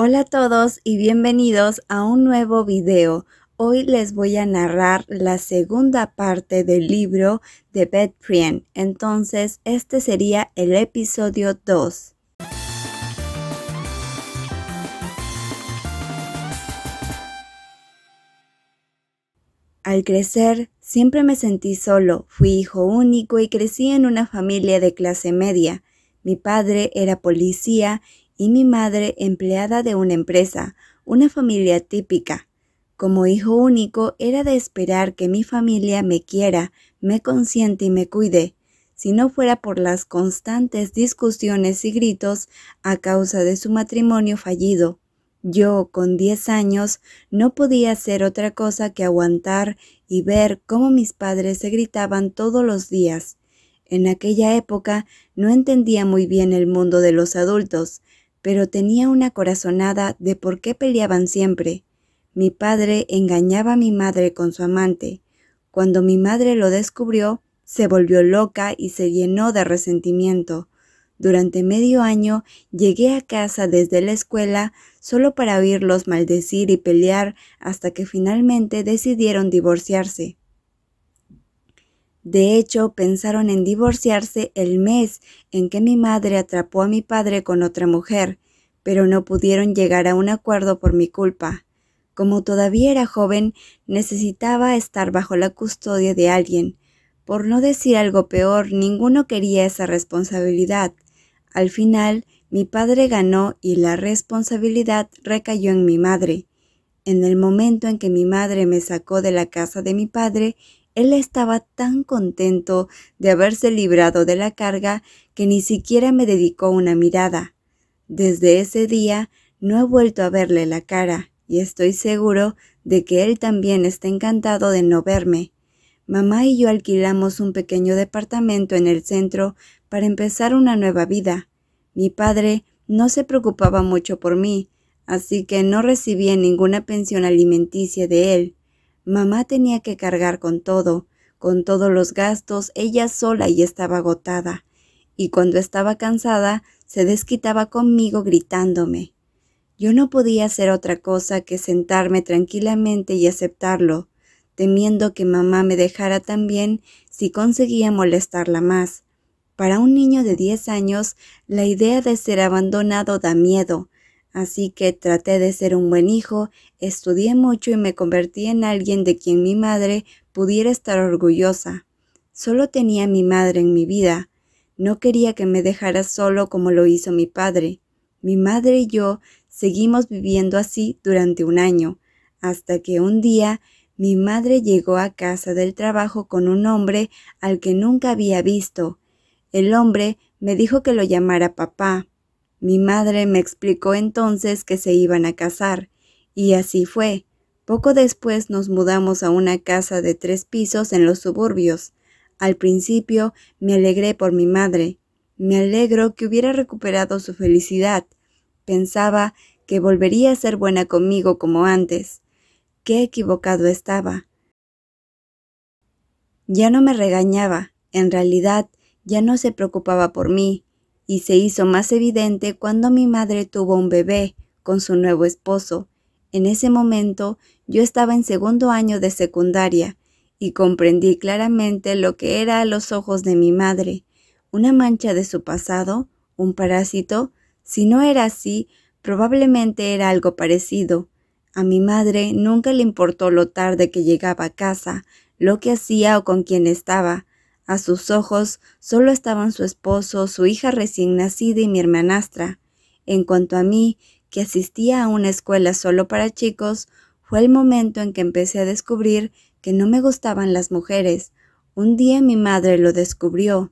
Hola a todos y bienvenidos a un nuevo video. Hoy les voy a narrar la segunda parte del libro de Beth Prien. Entonces, este sería el episodio 2. Al crecer, siempre me sentí solo. Fui hijo único y crecí en una familia de clase media. Mi padre era policía y mi madre empleada de una empresa, una familia típica. Como hijo único era de esperar que mi familia me quiera, me consiente y me cuide, si no fuera por las constantes discusiones y gritos a causa de su matrimonio fallido. Yo, con diez años, no podía hacer otra cosa que aguantar y ver cómo mis padres se gritaban todos los días. En aquella época no entendía muy bien el mundo de los adultos, pero tenía una corazonada de por qué peleaban siempre. Mi padre engañaba a mi madre con su amante. Cuando mi madre lo descubrió, se volvió loca y se llenó de resentimiento. Durante medio año llegué a casa desde la escuela solo para oírlos maldecir y pelear hasta que finalmente decidieron divorciarse. De hecho, pensaron en divorciarse el mes en que mi madre atrapó a mi padre con otra mujer, pero no pudieron llegar a un acuerdo por mi culpa. Como todavía era joven, necesitaba estar bajo la custodia de alguien. Por no decir algo peor, ninguno quería esa responsabilidad. Al final, mi padre ganó y la responsabilidad recayó en mi madre. En el momento en que mi madre me sacó de la casa de mi padre, él estaba tan contento de haberse librado de la carga que ni siquiera me dedicó una mirada. Desde ese día no he vuelto a verle la cara y estoy seguro de que él también está encantado de no verme. Mamá y yo alquilamos un pequeño departamento en el centro para empezar una nueva vida. Mi padre no se preocupaba mucho por mí, así que no recibí ninguna pensión alimenticia de él. Mamá tenía que cargar con todo, con todos los gastos, ella sola y estaba agotada, y cuando estaba cansada se desquitaba conmigo gritándome. Yo no podía hacer otra cosa que sentarme tranquilamente y aceptarlo, temiendo que mamá me dejara también si conseguía molestarla más. Para un niño de diez años, la idea de ser abandonado da miedo, Así que traté de ser un buen hijo, estudié mucho y me convertí en alguien de quien mi madre pudiera estar orgullosa. Solo tenía a mi madre en mi vida. No quería que me dejara solo como lo hizo mi padre. Mi madre y yo seguimos viviendo así durante un año, hasta que un día mi madre llegó a casa del trabajo con un hombre al que nunca había visto. El hombre me dijo que lo llamara papá. Mi madre me explicó entonces que se iban a casar, y así fue. Poco después nos mudamos a una casa de tres pisos en los suburbios. Al principio me alegré por mi madre. Me alegro que hubiera recuperado su felicidad. Pensaba que volvería a ser buena conmigo como antes. Qué equivocado estaba. Ya no me regañaba. En realidad, ya no se preocupaba por mí y se hizo más evidente cuando mi madre tuvo un bebé con su nuevo esposo. En ese momento yo estaba en segundo año de secundaria y comprendí claramente lo que era a los ojos de mi madre, una mancha de su pasado, un parásito, si no era así, probablemente era algo parecido. A mi madre nunca le importó lo tarde que llegaba a casa, lo que hacía o con quién estaba, a sus ojos solo estaban su esposo, su hija recién nacida y mi hermanastra. En cuanto a mí, que asistía a una escuela solo para chicos, fue el momento en que empecé a descubrir que no me gustaban las mujeres. Un día mi madre lo descubrió.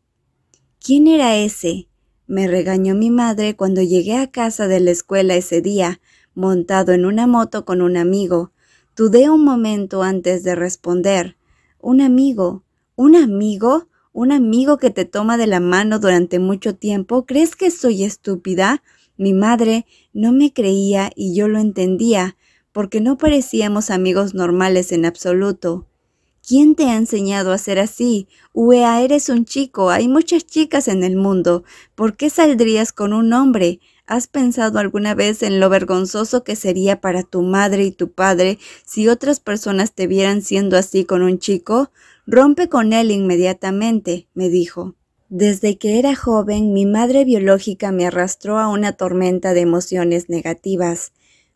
¿Quién era ese? me regañó mi madre cuando llegué a casa de la escuela ese día, montado en una moto con un amigo. Dudé un momento antes de responder. Un amigo. ¿Un amigo? ¿Un amigo que te toma de la mano durante mucho tiempo? ¿Crees que soy estúpida? Mi madre no me creía y yo lo entendía, porque no parecíamos amigos normales en absoluto. ¿Quién te ha enseñado a ser así? Uea, eres un chico, hay muchas chicas en el mundo. ¿Por qué saldrías con un hombre? ¿Has pensado alguna vez en lo vergonzoso que sería para tu madre y tu padre si otras personas te vieran siendo así con un chico? Rompe con él inmediatamente, me dijo. Desde que era joven, mi madre biológica me arrastró a una tormenta de emociones negativas,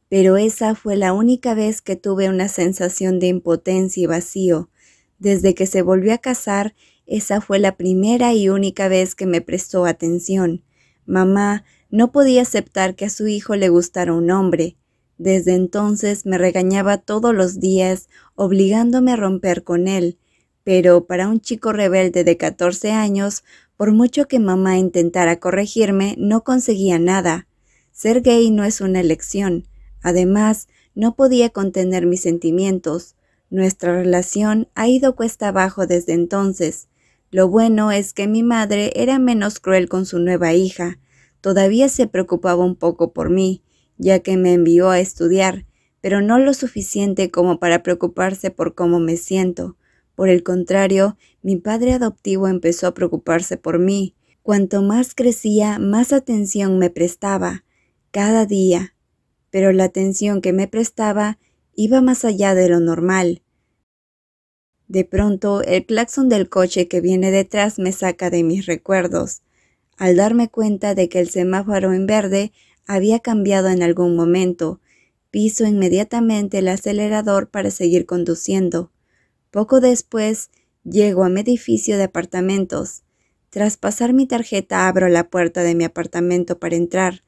pero esa fue la única vez que tuve una sensación de impotencia y vacío. Desde que se volvió a casar, esa fue la primera y única vez que me prestó atención. Mamá no podía aceptar que a su hijo le gustara un hombre. Desde entonces me regañaba todos los días, obligándome a romper con él. Pero para un chico rebelde de 14 años, por mucho que mamá intentara corregirme, no conseguía nada. Ser gay no es una elección. Además, no podía contener mis sentimientos. Nuestra relación ha ido cuesta abajo desde entonces. Lo bueno es que mi madre era menos cruel con su nueva hija. Todavía se preocupaba un poco por mí, ya que me envió a estudiar, pero no lo suficiente como para preocuparse por cómo me siento. Por el contrario, mi padre adoptivo empezó a preocuparse por mí. Cuanto más crecía, más atención me prestaba, cada día. Pero la atención que me prestaba iba más allá de lo normal. De pronto, el claxon del coche que viene detrás me saca de mis recuerdos, al darme cuenta de que el semáforo en verde había cambiado en algún momento, piso inmediatamente el acelerador para seguir conduciendo. Poco después, llego a mi edificio de apartamentos. Tras pasar mi tarjeta, abro la puerta de mi apartamento para entrar.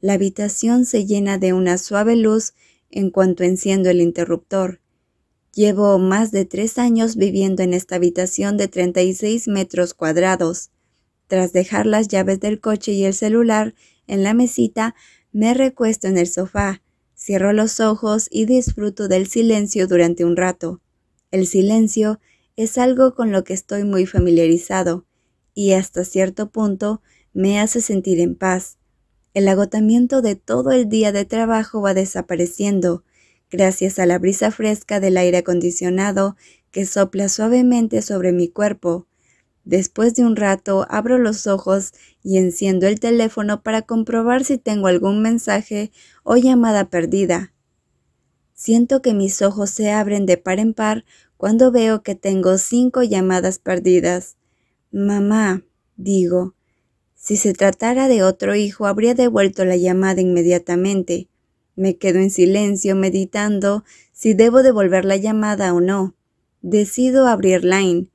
La habitación se llena de una suave luz en cuanto enciendo el interruptor. Llevo más de tres años viviendo en esta habitación de 36 metros cuadrados. Tras dejar las llaves del coche y el celular en la mesita, me recuesto en el sofá, cierro los ojos y disfruto del silencio durante un rato. El silencio es algo con lo que estoy muy familiarizado y hasta cierto punto me hace sentir en paz. El agotamiento de todo el día de trabajo va desapareciendo gracias a la brisa fresca del aire acondicionado que sopla suavemente sobre mi cuerpo. Después de un rato abro los ojos y enciendo el teléfono para comprobar si tengo algún mensaje o llamada perdida. Siento que mis ojos se abren de par en par cuando veo que tengo cinco llamadas perdidas. Mamá, digo, si se tratara de otro hijo habría devuelto la llamada inmediatamente. Me quedo en silencio meditando si debo devolver la llamada o no. Decido abrir Line.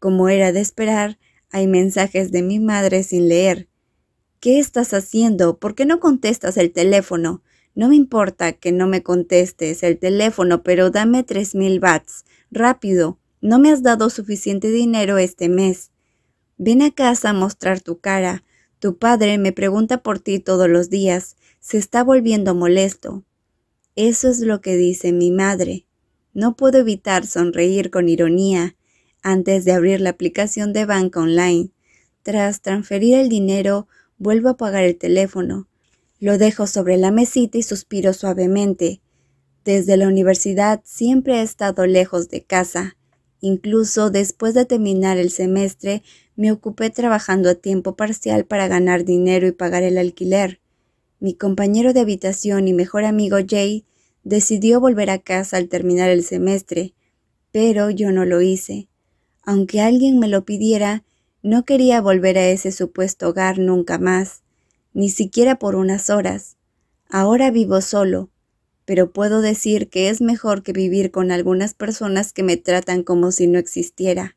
Como era de esperar, hay mensajes de mi madre sin leer. ¿Qué estás haciendo? ¿Por qué no contestas el teléfono? No me importa que no me contestes el teléfono, pero dame 3,000 mil Rápido. No me has dado suficiente dinero este mes. Ven a casa a mostrar tu cara. Tu padre me pregunta por ti todos los días. Se está volviendo molesto. Eso es lo que dice mi madre. No puedo evitar sonreír con ironía antes de abrir la aplicación de banca online. Tras transferir el dinero, vuelvo a pagar el teléfono. Lo dejo sobre la mesita y suspiro suavemente. Desde la universidad siempre he estado lejos de casa. Incluso después de terminar el semestre, me ocupé trabajando a tiempo parcial para ganar dinero y pagar el alquiler. Mi compañero de habitación y mejor amigo Jay decidió volver a casa al terminar el semestre, pero yo no lo hice. Aunque alguien me lo pidiera, no quería volver a ese supuesto hogar nunca más ni siquiera por unas horas. Ahora vivo solo, pero puedo decir que es mejor que vivir con algunas personas que me tratan como si no existiera.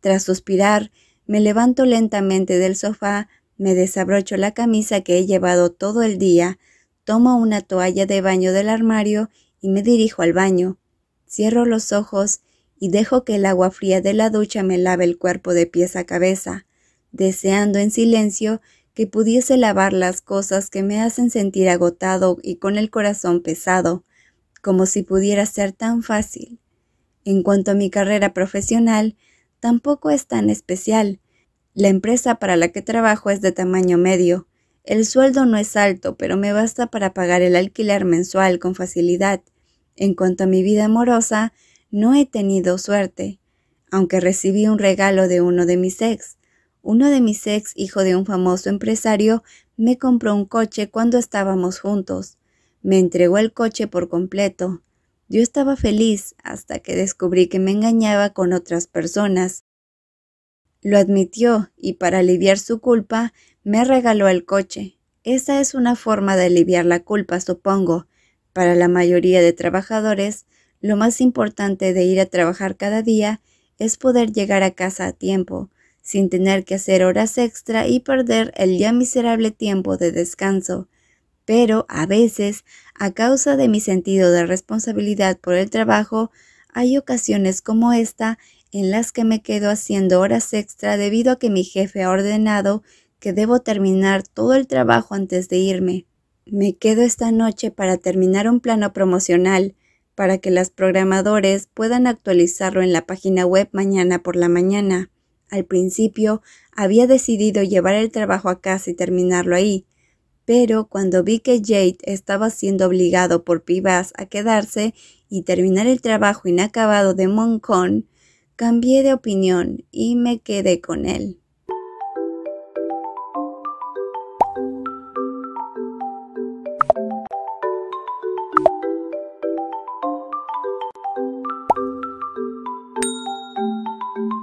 Tras suspirar, me levanto lentamente del sofá, me desabrocho la camisa que he llevado todo el día, tomo una toalla de baño del armario y me dirijo al baño. Cierro los ojos y dejo que el agua fría de la ducha me lave el cuerpo de pies a cabeza, deseando en silencio que pudiese lavar las cosas que me hacen sentir agotado y con el corazón pesado, como si pudiera ser tan fácil. En cuanto a mi carrera profesional, tampoco es tan especial. La empresa para la que trabajo es de tamaño medio. El sueldo no es alto, pero me basta para pagar el alquiler mensual con facilidad. En cuanto a mi vida amorosa, no he tenido suerte, aunque recibí un regalo de uno de mis ex, uno de mis ex, hijo de un famoso empresario, me compró un coche cuando estábamos juntos. Me entregó el coche por completo. Yo estaba feliz hasta que descubrí que me engañaba con otras personas. Lo admitió y para aliviar su culpa me regaló el coche. Esa es una forma de aliviar la culpa, supongo. Para la mayoría de trabajadores, lo más importante de ir a trabajar cada día es poder llegar a casa a tiempo, sin tener que hacer horas extra y perder el ya miserable tiempo de descanso. Pero a veces, a causa de mi sentido de responsabilidad por el trabajo, hay ocasiones como esta en las que me quedo haciendo horas extra debido a que mi jefe ha ordenado que debo terminar todo el trabajo antes de irme. Me quedo esta noche para terminar un plano promocional, para que las programadores puedan actualizarlo en la página web mañana por la mañana. Al principio había decidido llevar el trabajo a casa y terminarlo ahí, pero cuando vi que Jade estaba siendo obligado por Pivas a quedarse y terminar el trabajo inacabado de Moncon, cambié de opinión y me quedé con él.